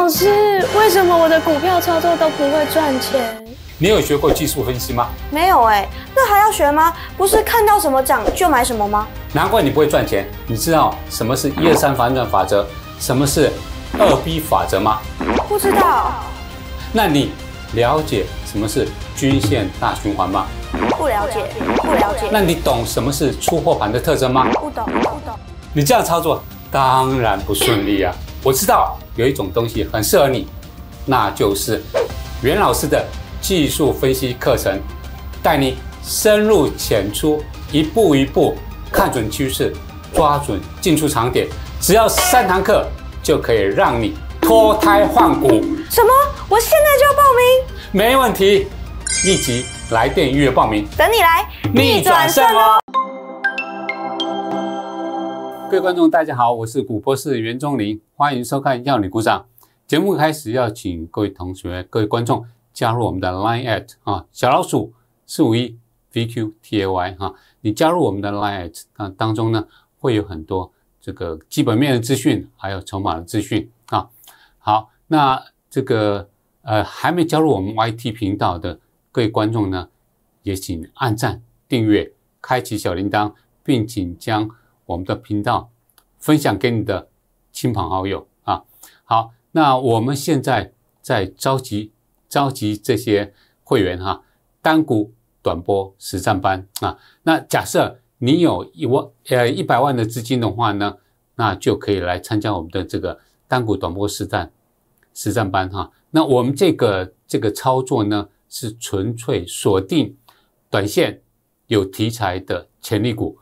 老师，为什么我的股票操作都不会赚钱？你有学过技术分析吗？没有哎，那还要学吗？不是看到什么涨就买什么吗？难怪你不会赚钱。你知道什么是一二三反转法则，什么是二逼法则吗？不知道。那你了解什么是均线大循环吗？不了解，不了解。那你懂什么是出货盘的特征吗？不懂，不懂。你这样操作，当然不顺利啊。我知道有一种东西很适合你，那就是袁老师的技术分析课程，带你深入浅出，一步一步看准趋势，抓准进出场点，只要三堂课就可以让你脱胎换骨。什么？我现在就要报名？没问题，立即来电预约报名，等你来逆转胜哦。各位观众，大家好，我是古博士袁钟林，欢迎收看《要你鼓掌》节目。开始要请各位同学、各位观众加入我们的 Line at 啊，小老鼠四五一 VQTY 哈。你加入我们的 Line at 啊当中呢，会有很多这个基本面的资讯，还有筹码的资讯啊。好，那这个呃，还没加入我们 YT 频道的各位观众呢，也请按赞、订阅、开启小铃铛，并请将。我们的频道分享给你的亲朋好友啊！好，那我们现在在召集召集这些会员哈，单股短波实战班啊。那假设你有一万呃一百万的资金的话呢，那就可以来参加我们的这个单股短波实战实战班哈。那我们这个这个操作呢，是纯粹锁定短线有题材的潜力股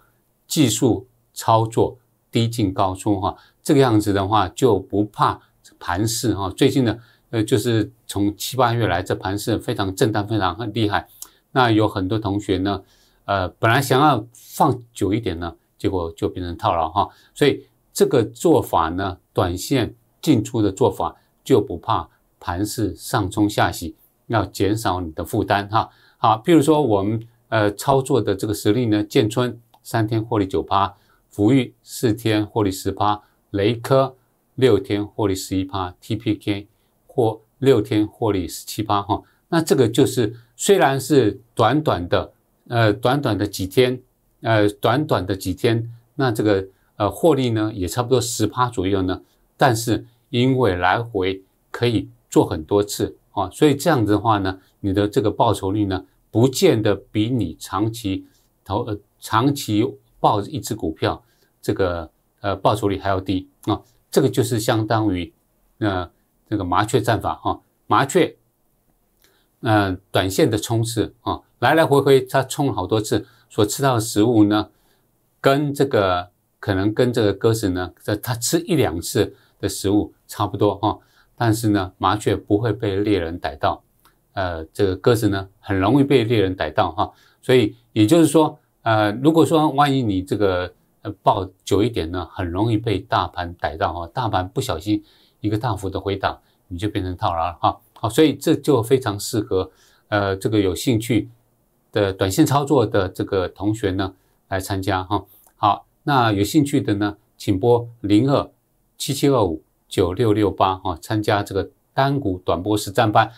技术。操作低进高出哈，这个样子的话就不怕盘势哈。最近呢，呃，就是从七八月来，这盘势非常震荡，非常很厉害。那有很多同学呢，呃，本来想要放久一点呢，结果就变成套牢哈。所以这个做法呢，短线进出的做法就不怕盘势上冲下洗，要减少你的负担哈。好，比如说我们呃操作的这个实例呢，建春三天获利九八。福裕四天获利十趴，雷科六天获利十一趴，TPK 或六天获利十七趴哈。那这个就是虽然是短短的呃短短的几天呃短短的几天，那这个呃获利呢也差不多十趴左右呢。但是因为来回可以做很多次啊，所以这样子的话呢，你的这个报酬率呢不见得比你长期投呃、长期抱一只股票。这个呃，报酬率还要低啊，这个就是相当于，呃，这个麻雀战法哈，麻雀，呃，短线的冲刺啊，来来回回它冲了好多次，所吃到的食物呢，跟这个可能跟这个鸽子呢，这它吃一两次的食物差不多哈，但是呢，麻雀不会被猎人逮到，呃，这个鸽子呢，很容易被猎人逮到哈，所以也就是说，呃，如果说万一你这个。报久一点呢，很容易被大盘逮到哈，大盘不小心一个大幅的回档，你就变成套牢了哈。好，所以这就非常适合呃这个有兴趣的短线操作的这个同学呢来参加哈。好，那有兴趣的呢，请拨零二七七二五九六六八哈，参加这个单股短波实战班。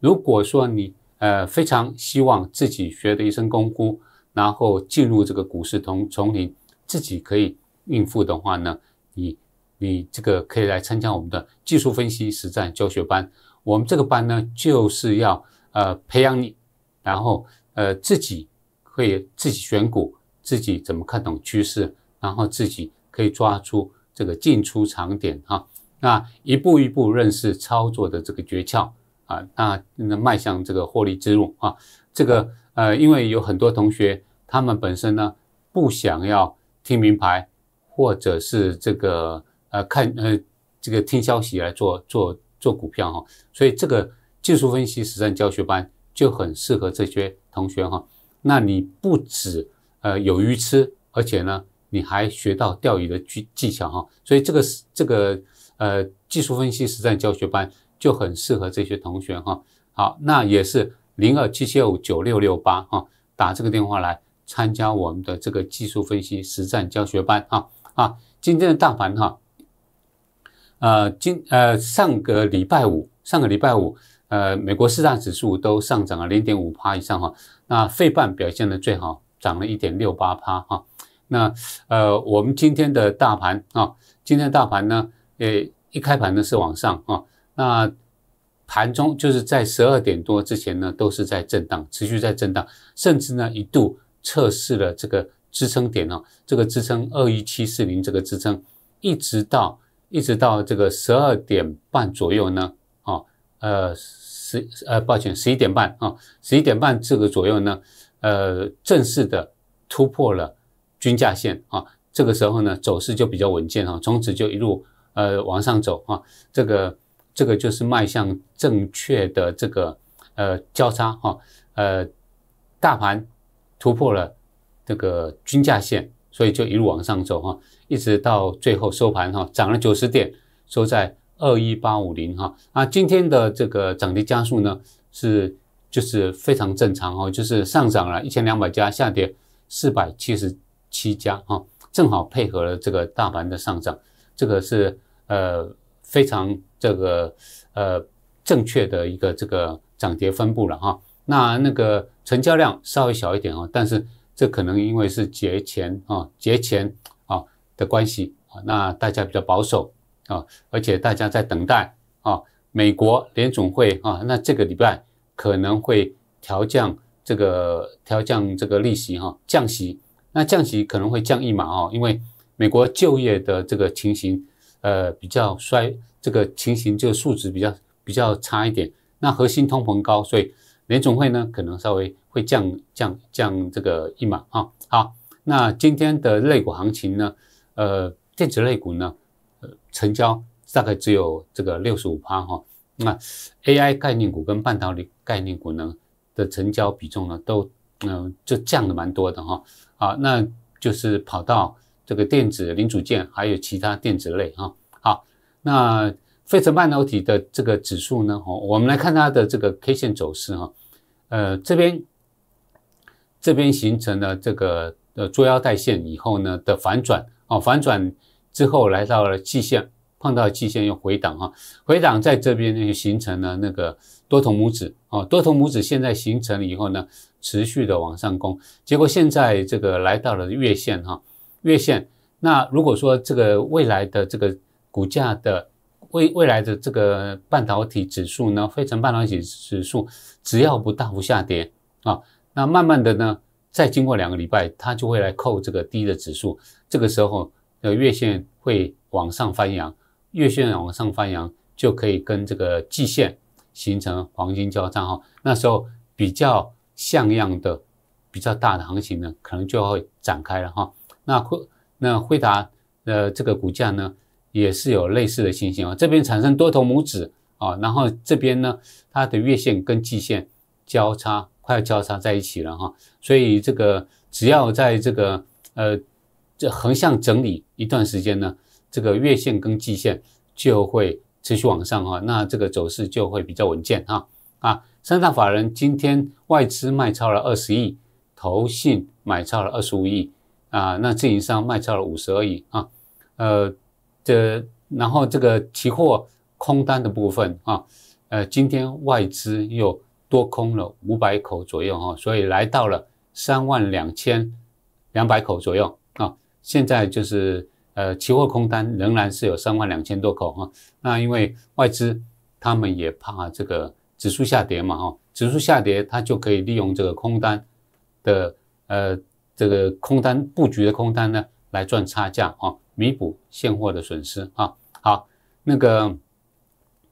如果说你呃非常希望自己学的一身功夫，然后进入这个股市同丛林。自己可以，应付的话呢，你你这个可以来参加我们的技术分析实战教学班。我们这个班呢，就是要呃培养你，然后呃自己会自己选股，自己怎么看懂趋势，然后自己可以抓出这个进出场点哈。那一步一步认识操作的这个诀窍啊，那那迈向这个获利之路啊。这个呃，因为有很多同学他们本身呢不想要。听名牌，或者是这个呃看呃这个听消息来做做做股票哈，所以这个技术分析实战教学班就很适合这些同学哈。那你不止呃有鱼吃，而且呢你还学到钓鱼的技技巧哈。所以这个是这个呃技术分析实战教学班就很适合这些同学哈。好，那也是零二七七五九六六八哈，打这个电话来。参加我们的这个技术分析实战教学班啊啊！今天的大盘哈，呃今呃上个礼拜五上个礼拜五呃美国四大指数都上涨了零点五趴以上哈。那费半表现的最好，涨了一点六八趴哈。那呃我们今天的大盘啊，今天的大盘呢，诶一开盘呢是往上啊，那盘中就是在十二点多之前呢都是在震荡，持续在震荡，甚至呢一度。测试了这个支撑点哦，这个支撑二一七四零，这个支撑一直到一直到这个十二点半左右呢，哦，呃十呃抱歉十一点半啊，十一点半这个左右呢，呃正式的突破了均价线啊，这个时候呢走势就比较稳健哦，从此就一路呃往上走啊，这个这个就是迈向正确的这个呃交叉哈，呃大盘。突破了这个均价线，所以就一路往上走哈，一直到最后收盘哈，涨了九十点，收在二一八五零哈啊。今天的这个涨跌加速呢，是就是非常正常哈，就是上涨了一千两百家，下跌四百七十七家哈，正好配合了这个大盘的上涨，这个是呃非常这个呃正确的一个这个涨跌分布了哈。那那个成交量稍微小一点啊，但是这可能因为是节前啊，节前啊的关系啊，那大家比较保守啊，而且大家在等待啊，美国联总会啊，那这个礼拜可能会调降这个调降这个利息哈，降息，那降息可能会降一码啊，因为美国就业的这个情形呃比较衰，这个情形就数值比较比较差一点，那核心通膨高，所以。联总会呢，可能稍微会降降降这个一码哈。好，那今天的类股行情呢，呃，电子类股呢，成交大概只有这个六十五趴哈。那 AI 概念股跟半导体概念股呢的成交比重呢，都嗯就降的蛮多的哈。好，那就是跑到这个电子零组件还有其他电子类哈。好，那。费城半导体的这个指数呢，哦，我们来看它的这个 K 线走势哈。呃，这边这边形成了这个呃捉腰带线以后呢的反转啊，反转之后来到了季线，碰到季线又回档哈，回档在这边呢形成了那个多头拇指啊，多头拇指现在形成了以后呢，持续的往上攻，结果现在这个来到了月线哈，月线那如果说这个未来的这个股价的。未未来的这个半导体指数呢，非成半导体指数只要不大幅下跌啊，那慢慢的呢，再经过两个礼拜，它就会来扣这个低的指数，这个时候呃月线会往上翻扬，月线往上翻扬就可以跟这个季线形成黄金交叉，哈，那时候比较像样的、比较大的行情呢，可能就会展开了哈。那汇那辉达呃这个股价呢？也是有类似的情形啊，这边产生多头拇指啊，然后这边呢，它的月线跟季线交叉快要交叉在一起了哈，所以这个只要在这个呃这横向整理一段时间呢，这个月线跟季线就会持续往上啊，那这个走势就会比较稳健哈啊。三大法人今天外资卖超了二十亿，投信买超了二十五亿啊，那自营商卖超了五十二亿啊，呃。这，然后这个期货空单的部分啊，呃，今天外资又多空了五百口左右哈，所以来到了三万两千两百口左右啊。现在就是呃，期货空单仍然是有三万两千多口哈。那因为外资他们也怕这个指数下跌嘛哈，指数下跌它就可以利用这个空单的呃这个空单布局的空单呢来赚差价哈。弥补现货的损失啊，好，那个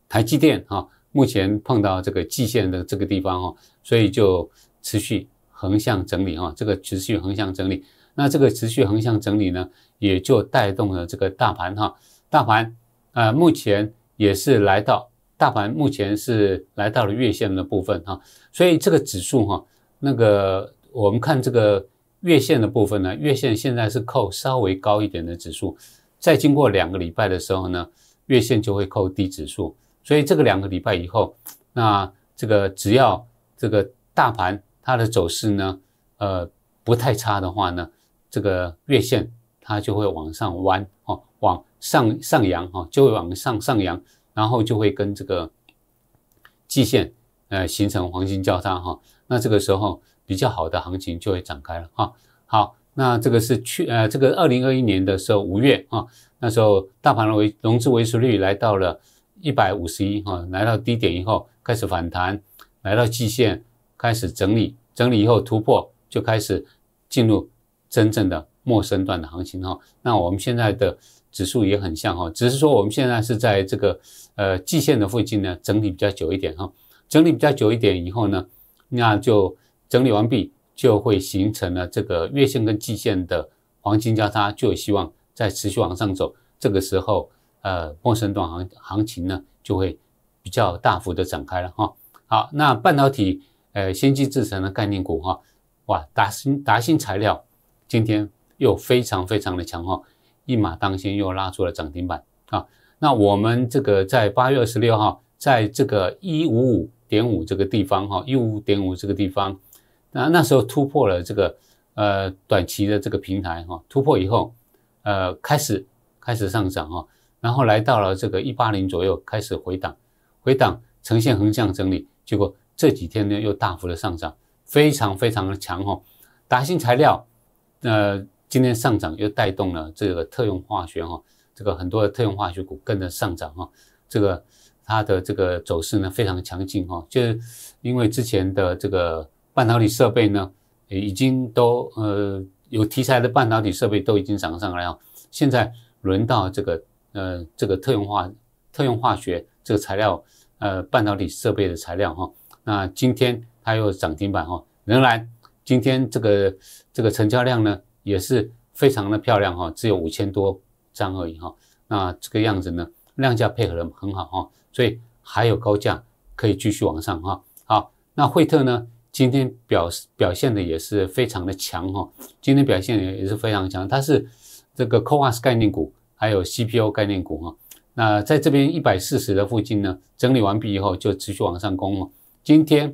台积电啊，目前碰到这个季线的这个地方哈，所以就持续横向整理哈，这个持续横向整理，那这个持续横向整理呢，也就带动了这个大盘哈，大盘呃目前也是来到大盘目前是来到了月线的部分哈，所以这个指数哈，那个我们看这个。月线的部分呢，月线现在是扣稍微高一点的指数，在经过两个礼拜的时候呢，月线就会扣低指数。所以这个两个礼拜以后，那这个只要这个大盘它的走势呢，呃不太差的话呢，这个月线它就会往上弯，哈，往上上扬，哈，就会往上上扬，然后就会跟这个季线，呃，形成黄金交叉，哈，那这个时候。比较好的行情就会展开了哈。好，那这个是去呃，这个二零二一年的时候五月啊，那时候大盘的维融资维持率来到了一百五十一哈，来到低点以后开始反弹，来到季线开始整理，整理以后突破就开始进入真正的陌生段的行情哈。那我们现在的指数也很像哈，只是说我们现在是在这个呃季线的附近呢整理比较久一点哈，整理比较久一点以后呢，那就。整理完毕，就会形成了这个月线跟季线的黄金交叉，就有希望再持续往上走。这个时候，呃，陌生段行行情呢，就会比较大幅的展开了哈。好，那半导体呃先进制程的概念股哈，哇，达新达新材料今天又非常非常的强哈，一马当先又拉出了涨停板啊。那我们这个在八月二十六号，在这个一五五点五这个地方哈，一五点五这个地方。那那时候突破了这个呃短期的这个平台哈，突破以后，呃开始开始上涨哈，然后来到了这个一八零左右开始回档，回档呈现横向整理，结果这几天呢又大幅的上涨，非常非常的强哈。达信材料，呃今天上涨又带动了这个特用化学哈，这个很多的特用化学股跟着上涨哈，这个它的这个走势呢非常强劲哈，就因为之前的这个。半导体设备呢，已经都呃有题材的半导体设备都已经涨上来了。现在轮到这个呃这个特用化、特用化学这个材料呃半导体设备的材料哈，那今天它又涨停板哈，仍然今天这个这个成交量呢也是非常的漂亮哈，只有五千多张而已哈，那这个样子呢量价配合的很好哈，所以还有高价可以继续往上哈，好，那惠特呢？今天表示表现的也是非常的强哈，今天表现也也是非常强，它是这个 o a s 概念股，还有 c p o 概念股哈。那在这边一百四十的附近呢，整理完毕以后就持续往上攻了。今天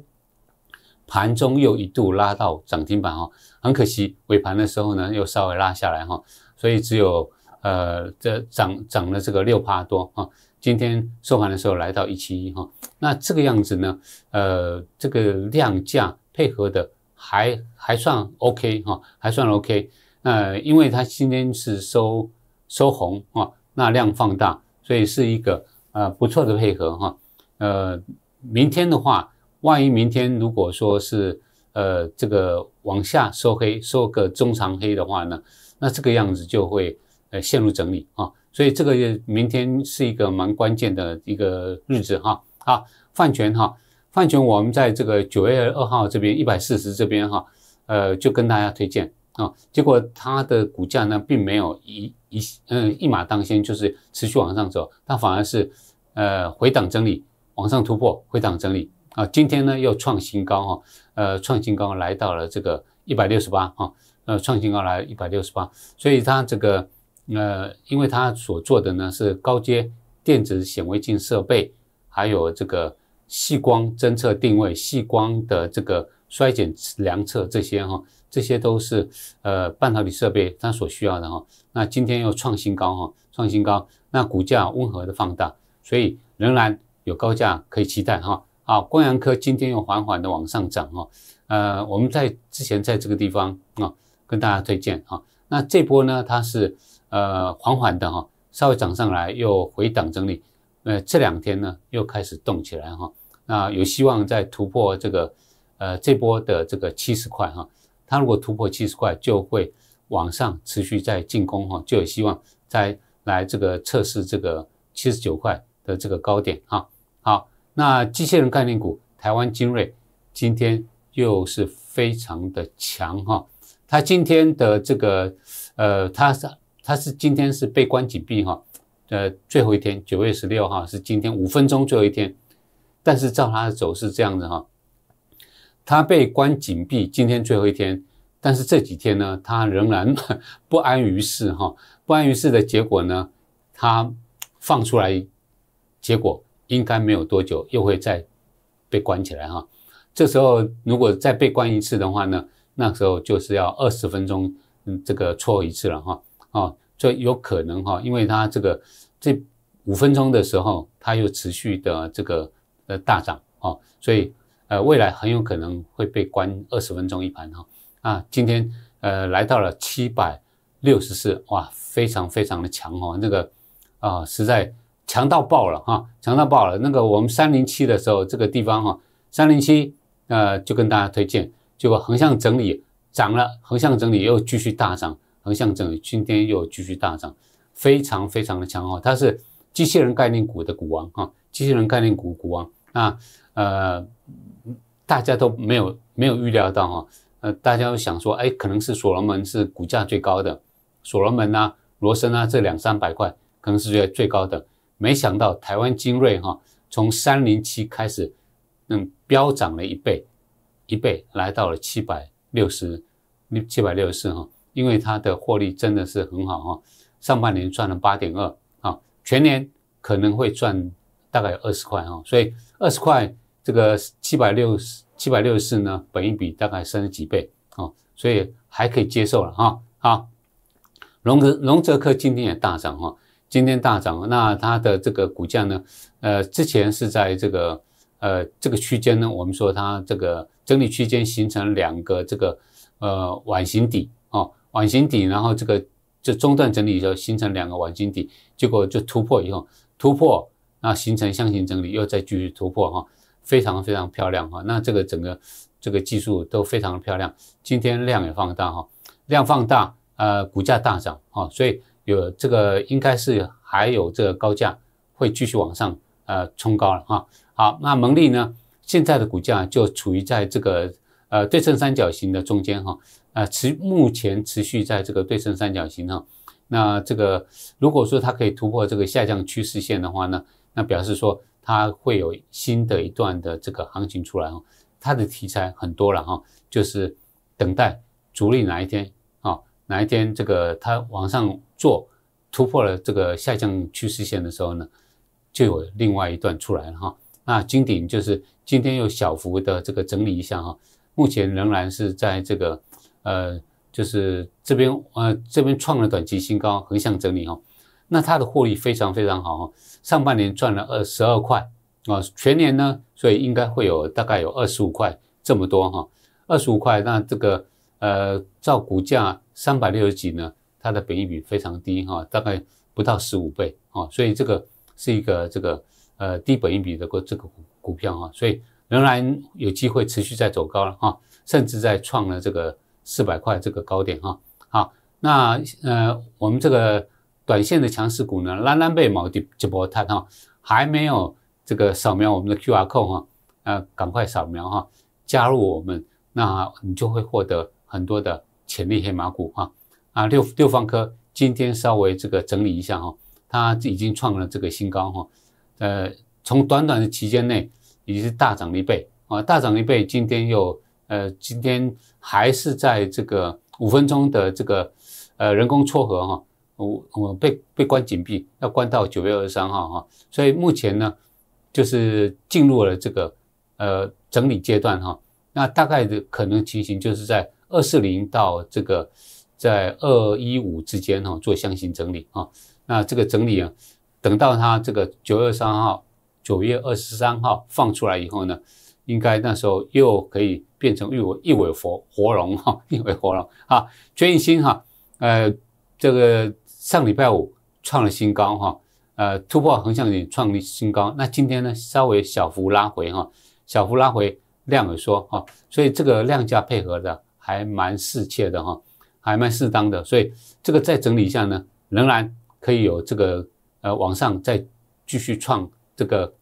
盘中又一度拉到涨停板哈，很可惜尾盘的时候呢又稍微拉下来哈，所以只有呃这涨涨了这个六趴多啊。今天收盘的时候来到一七一哈，那这个样子呢，呃，这个量价配合的还还算 OK 哈，还算 OK。那因为它今天是收收红啊，那量放大，所以是一个呃不错的配合哈。呃，明天的话，万一明天如果说是呃这个往下收黑，收个中长黑的话呢，那这个样子就会呃陷入整理啊。所以这个月明天是一个蛮关键的一个日子哈啊，饭泉哈，饭泉我们在这个九月二号这边一百四十这边哈，呃就跟大家推荐啊，结果它的股价呢并没有一一嗯一马当先，就是持续往上走，它反而是呃回档整理，往上突破，回档整理啊，今天呢又创新高哈，呃创新高来到了这个一百六十八哈，呃创新高来一百六十八，所以它这个。呃，因为它所做的呢是高阶电子显微镜设备，还有这个细光侦测定位、细光的这个衰减量测这些哈，这些都是呃半导体设备它所需要的哈。那今天又创新高哈，创新高，那股价温和的放大，所以仍然有高价可以期待哈。好，光阳科今天又缓缓的往上涨哈。呃，我们在之前在这个地方啊跟大家推荐哈，那这波呢它是。呃，缓缓的哈，稍微涨上来又回档整理，呃，这两天呢又开始动起来哈，那有希望在突破这个，呃，这波的这个七十块哈，它如果突破七十块，就会往上持续在进攻哈，就有希望再来这个测试这个七十九块的这个高点哈。好，那机器人概念股台湾精锐今天又是非常的强哈，它今天的这个，呃，它是。它是今天是被关紧闭哈，呃，最后一天，九月十六号是今天五分钟最后一天，但是照它的走势这样子哈，它被关紧闭，今天最后一天，但是这几天呢，它仍然不安于世哈，不安于世的结果呢，它放出来，结果应该没有多久又会再被关起来哈，这时候如果再被关一次的话呢，那时候就是要二十分钟，嗯，这个错一次了哈。哦，所以有可能哈，因为它这个这五分钟的时候，它又持续的这个呃大涨哦，所以呃未来很有可能会被关二十分钟一盘哈啊，今天呃来到了七百六十四，哇，非常非常的强哦，那个啊实在强到爆了哈，强到爆了。那个我们三零七的时候，这个地方哈，三零七呃就跟大家推荐，结果横向整理涨了，横向整理又继续大涨。横向整理，今天又继续大涨，非常非常的强哈！它是机器人概念股的股王哈，机器人概念股股王。那呃，大家都没有没有预料到哈，呃，大家都想说，哎，可能是所罗门是股价最高的，所罗门呐，罗森啊这两三百块可能是最最高的。没想到台湾精锐哈，从三零七开始，嗯，飙涨了一倍，一倍来到了七百六十六七百六十四哈。因为它的获利真的是很好哈，上半年赚了八点二啊，全年可能会赚大概二十块哈，所以二十块这个七百六七百六十四呢，本一比大概三十几倍啊，所以还可以接受了哈。好，龙泽龙泽科今天也大涨哈，今天大涨，那它的这个股价呢，呃，之前是在这个呃这个区间呢，我们说它这个整理区间形成两个这个呃碗形底。碗形底，然后这个就中段整理以后形成两个碗形底，结果就突破以后突破，那形成象形整理，又再继续突破哈，非常非常漂亮哈。那这个整个这个技术都非常漂亮，今天量也放大哈，量放大，呃，股价大涨哈，所以有这个应该是还有这个高价会继续往上呃冲高了哈。好，那蒙利呢，现在的股价就处于在这个呃对称三角形的中间哈。啊，持目前持续在这个对称三角形哈，那这个如果说它可以突破这个下降趋势线的话呢，那表示说它会有新的一段的这个行情出来哈。它的题材很多了哈，就是等待主力哪一天啊，哪一天这个它往上做突破了这个下降趋势线的时候呢，就有另外一段出来了哈。那金顶就是今天又小幅的这个整理一下哈，目前仍然是在这个。呃，就是这边呃，这边创了短期新高，横向整理哈。那它的获利非常非常好哈，上半年赚了二十二块啊，全年呢，所以应该会有大概有二十五块这么多哈，二十五块。那这个呃，照股价三百六十几呢，它的本益比非常低哈，大概不到十五倍啊，所以这个是一个这个呃低本益比的这个股股票哈，所以仍然有机会持续在走高了啊，甚至在创了这个。四百块这个高点啊，好，那呃，我们这个短线的强势股呢，蓝蓝贝毛几这波探哈还没有这个扫描我们的 Q R code 哈，呃，赶快扫描哈，加入我们，那你就会获得很多的潜力黑马股哈。啊，六六方科今天稍微这个整理一下哈，它已经创了这个新高哈，呃，从短短的期间内已经是大涨一倍啊，大涨一倍，今天又。呃，今天还是在这个五分钟的这个呃人工撮合哈，我我被被关紧闭，要关到九月二十三号哈，所以目前呢，就是进入了这个呃整理阶段哈。那大概的可能情形就是在二四零到这个在二一五之间哈做箱型整理啊。那这个整理啊，等到它这个九月二十三号九月二十三号放出来以后呢？应该那时候又可以变成一尾一尾活活龙哈，一尾活龙啊，专星哈，呃，这个上礼拜五创了新高哈，呃，突破横向线创了新高，那今天呢稍微小幅拉回哈，小幅拉回量有缩哈，所以这个量价配合的还蛮适切的哈，还蛮适当的，所以这个再整理一下呢，仍然可以有这个呃往上再继续创这个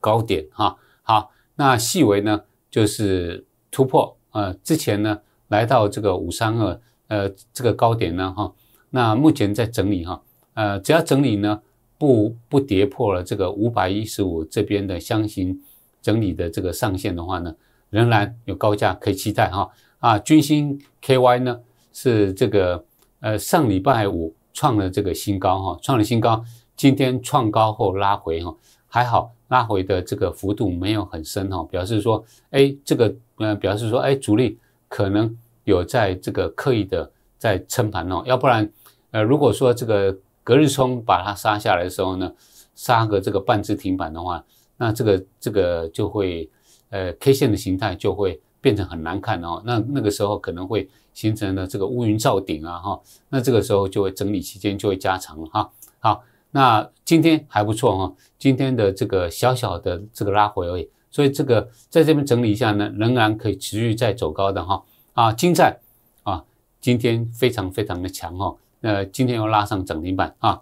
高点哈，好。那细微呢，就是突破啊，之前呢来到这个五三二呃这个高点呢哈，那目前在整理哈，呃只要整理呢不不跌破了这个五百一十五这边的箱型整理的这个上限的话呢，仍然有高价可以期待哈啊，军星 KY 呢是这个呃上礼拜五创了这个新高哈，创了新高，今天创高后拉回哈，还好。拉回的这个幅度没有很深哈，表示说，哎，这个，呃，表示说，哎，主力可能有在这个刻意的在撑盘哦，要不然，呃，如果说这个隔日冲把它杀下来的时候呢，杀个这个半只停板的话，那这个这个就会，呃，K 线的形态就会变成很难看哦，那那个时候可能会形成了这个乌云罩顶啊哈，那这个时候就会整理期间就会加长了哈，好。那今天还不错哈，今天的这个小小的这个拉回而已，所以这个在这边整理一下呢，仍然可以持续在走高的哈啊，金在啊，今天非常非常的强哈，呃，今天要拉上涨停板啊，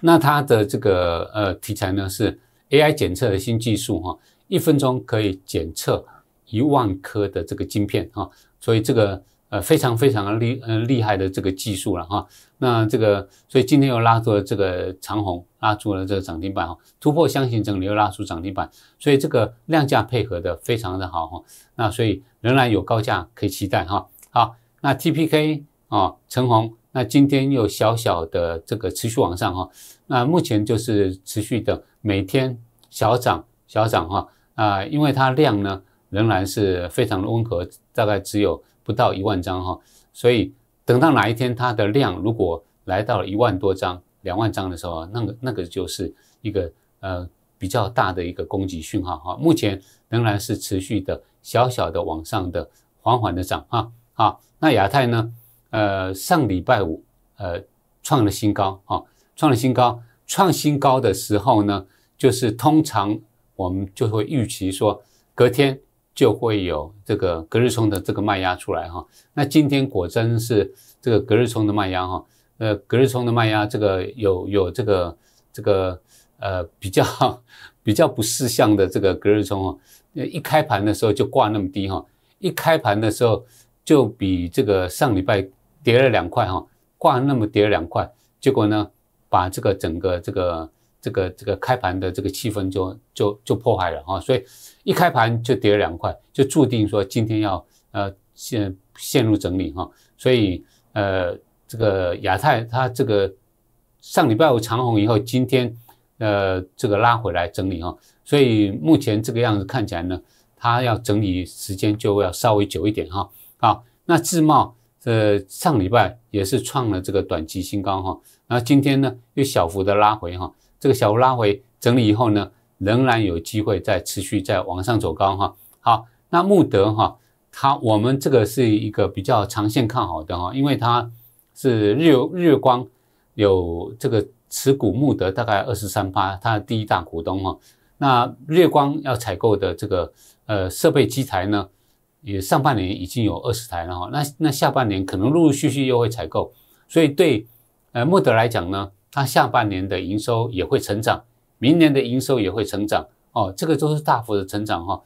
那它的这个呃题材呢是 AI 检测的新技术哈，一分钟可以检测一万颗的这个晶片哈，所以这个。呃，非常非常的厉呃厉害的这个技术了哈，那这个所以今天又拉出了这个长虹，拉出了这个涨停板哈，突破箱型整理又拉出涨停板，所以这个量价配合的非常的好哈，那所以仍然有高价可以期待哈，好，那 T P K 啊，陈红，那今天又小小的这个持续往上哈，那目前就是持续的每天小涨小涨哈，啊，因为它量呢仍然是非常的温和，大概只有。不到一万张哈，所以等到哪一天它的量如果来到了一万多张、两万张的时候啊，那个那个就是一个呃比较大的一个供给讯号哈。目前仍然是持续的小小的往上的、缓缓的涨啊好，那亚太呢，呃，上礼拜五呃创了新高哦，创了新高，创新高的时候呢，就是通常我们就会预期说隔天。就会有这个隔日冲的这个卖压出来哈。那今天果真是这个隔日冲的卖压哈。呃，隔日冲的卖压这个有有这个这个呃比较 比较不示向的这个隔日冲哈。一开盘的时候就挂那么低哈，一开盘的时候就比这个上礼拜跌了两块哈，挂那么跌了两块，结果呢把这个整个这个。这个这个开盘的这个气氛就就就破坏了哈，所以一开盘就跌了两块，就注定说今天要呃陷陷入整理哈，所以呃这个亚太它这个上礼拜五长红以后，今天呃这个拉回来整理哈，所以目前这个样子看起来呢，它要整理时间就要稍微久一点哈。好，那自贸呃上礼拜也是创了这个短期新高哈，然后今天呢又小幅的拉回哈。这个小拉回整理以后呢，仍然有机会再持续再往上走高哈。好，那穆德哈，它我们这个是一个比较长线看好的哈，因为它是日日光有这个持股穆德大概二十三%，它第一大股东哈。那日光要采购的这个呃设备机台呢，也上半年已经有二十台了哈。那那下半年可能陆陆续续又会采购，所以对呃穆德来讲呢。它下半年的营收也会成长，明年的营收也会成长哦，这个都是大幅的成长哈。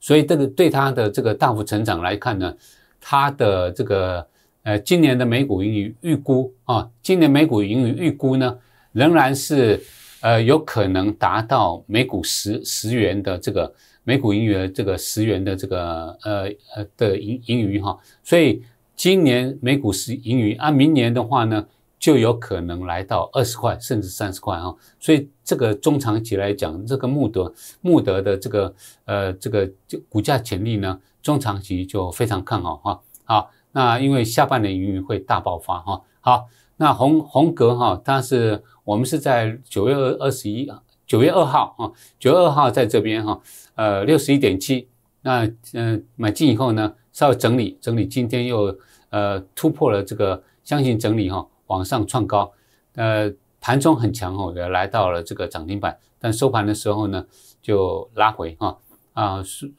所以，这个对它的这个大幅成长来看呢，它的这个呃，今年的每股盈余预估啊，今年每股盈余预估呢，仍然是呃有可能达到每股十十元的这个每股盈余的这个十元的这个呃呃的盈盈余哈。所以，今年每股是盈余，按明年的话呢？就有可能来到二十块甚至三十块啊，所以这个中长期来讲，这个木德木德的这个呃这个就股价潜力呢，中长期就非常看好哈。好，那因为下半年云云会大爆发哈。好，那红红格哈，它是我们是在九月二二十一九月二号啊，九月二号在这边哈，呃，六十一点七，那嗯买进以后呢，稍微整理整理，今天又呃突破了这个，相信整理哈。往上创高，呃，盘中很强哦，也来到了这个涨停板，但收盘的时候呢，就拉回啊啊是，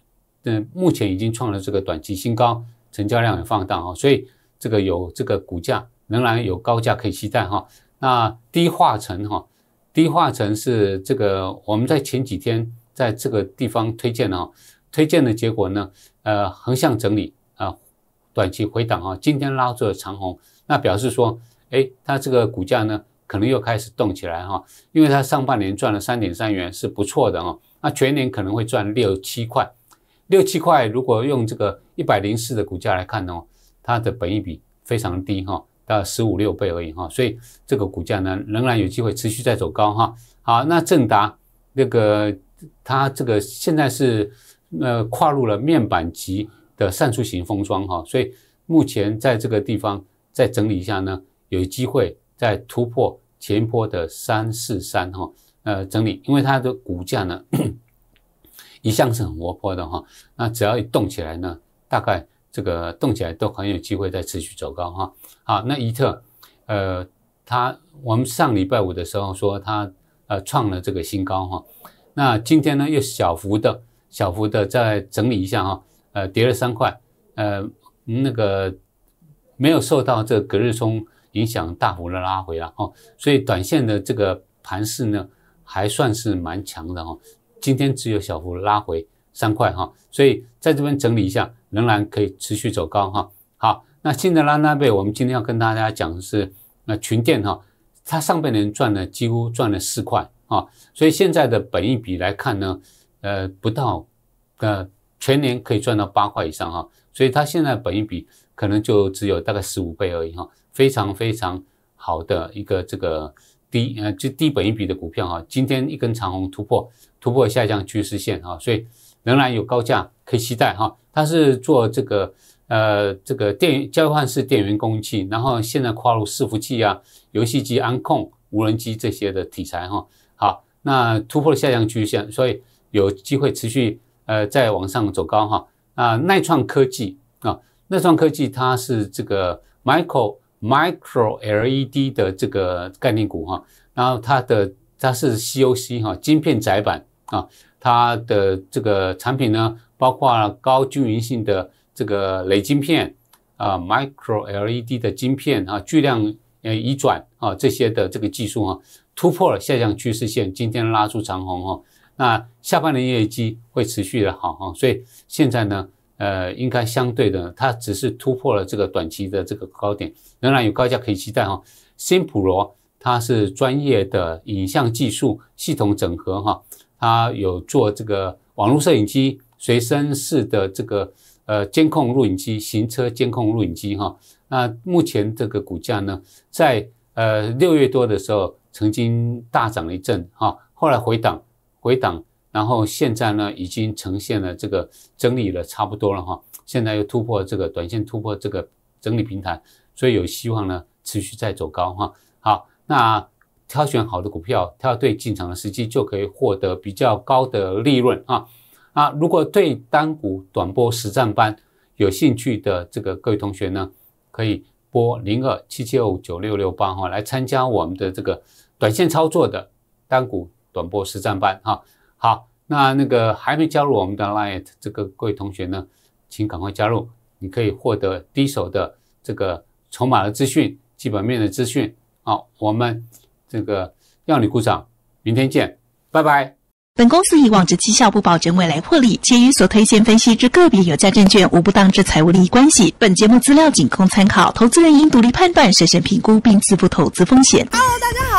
嗯，目前已经创了这个短期新高，成交量也放大啊，所以这个有这个股价仍然有高价可以期待哈。那低化成哈，低化成是这个我们在前几天在这个地方推荐的哈，推荐的结果呢，呃，横向整理啊，短期回档啊，今天拉出了长红，那表示说。哎，它这个股价呢，可能又开始动起来哈，因为它上半年赚了三点三元是不错的哈，那全年可能会赚六七块，六七块如果用这个一百零四的股价来看呢，它的本益比非常低哈，大概十五六倍而已哈，所以这个股价呢，仍然有机会持续在走高哈。好，那正达那个它这个现在是呃跨入了面板级的扇出型封装哈，所以目前在这个地方再整理一下呢。有机会在突破前波的三四三哈呃整理，因为它的股价呢 一向是很活泼的哈，那只要一动起来呢，大概这个动起来都很有机会再持续走高哈。好，那一特呃，它我们上礼拜五的时候说它呃创了这个新高哈，那今天呢又小幅的、小幅的再整理一下哈，呃跌了三块，呃那个没有受到这隔日冲。影响大幅的拉回了哦，所以短线的这个盘势呢还算是蛮强的哈。今天只有小幅拉回三块哈，所以在这边整理一下，仍然可以持续走高哈。好，那新的拉拉贝，我们今天要跟大家讲的是那群店哈，它上半年赚了几乎赚了四块啊，所以现在的本一比来看呢，呃，不到呃全年可以赚到八块以上哈，所以它现在本一比可能就只有大概十五倍而已哈。非常非常好的一个这个低呃就低本一笔的股票哈，今天一根长红突破突破下降趋势线啊，所以仍然有高价可以期待哈。它是做这个呃这个电交换式电源供应器，然后现在跨入伺服器啊、游戏机、安控、无人机这些的题材哈。好，那突破了下降趋势线，所以有机会持续呃再往上走高哈。啊，耐创科技啊，耐创科技它是这个 Michael。Micro LED 的这个概念股哈，然后它的它是 COC 哈，晶片窄板啊，它的这个产品呢，包括高均匀性的这个雷晶片啊，Micro LED 的晶片啊，巨量呃移转啊这些的这个技术啊，突破了下降趋势线，今天拉出长红哈，那下半年业绩会持续的好啊，所以现在呢。呃，应该相对的，它只是突破了这个短期的这个高点，仍然有高价可以期待哈。新普罗它是专业的影像技术系统整合哈，它有做这个网络摄影机、随身式的这个呃监控录影机、行车监控录影机哈。那目前这个股价呢，在呃六月多的时候曾经大涨了一阵哈，后来回档回档。然后现在呢，已经呈现了这个整理了差不多了哈，现在又突破这个短线突破这个整理平台，所以有希望呢持续再走高哈。好，那挑选好的股票，挑对进场的时机，就可以获得比较高的利润啊。啊，如果对单股短波实战班有兴趣的这个各位同学呢，可以拨零二七七二五九六六八哈来参加我们的这个短线操作的单股短波实战班哈。好，那那个还没加入我们的 Light 这个各位同学呢，请赶快加入，你可以获得低手的这个筹码的资讯、基本面的资讯。好，我们这个让你鼓掌，明天见，拜拜。本公司以往之绩效不保证未来获利，且与所推荐分析之个别有价证券无不当之财务利益关系。本节目资料仅供参考，投资人应独立判断、审慎评估并自负投资风险。Hello，大家好。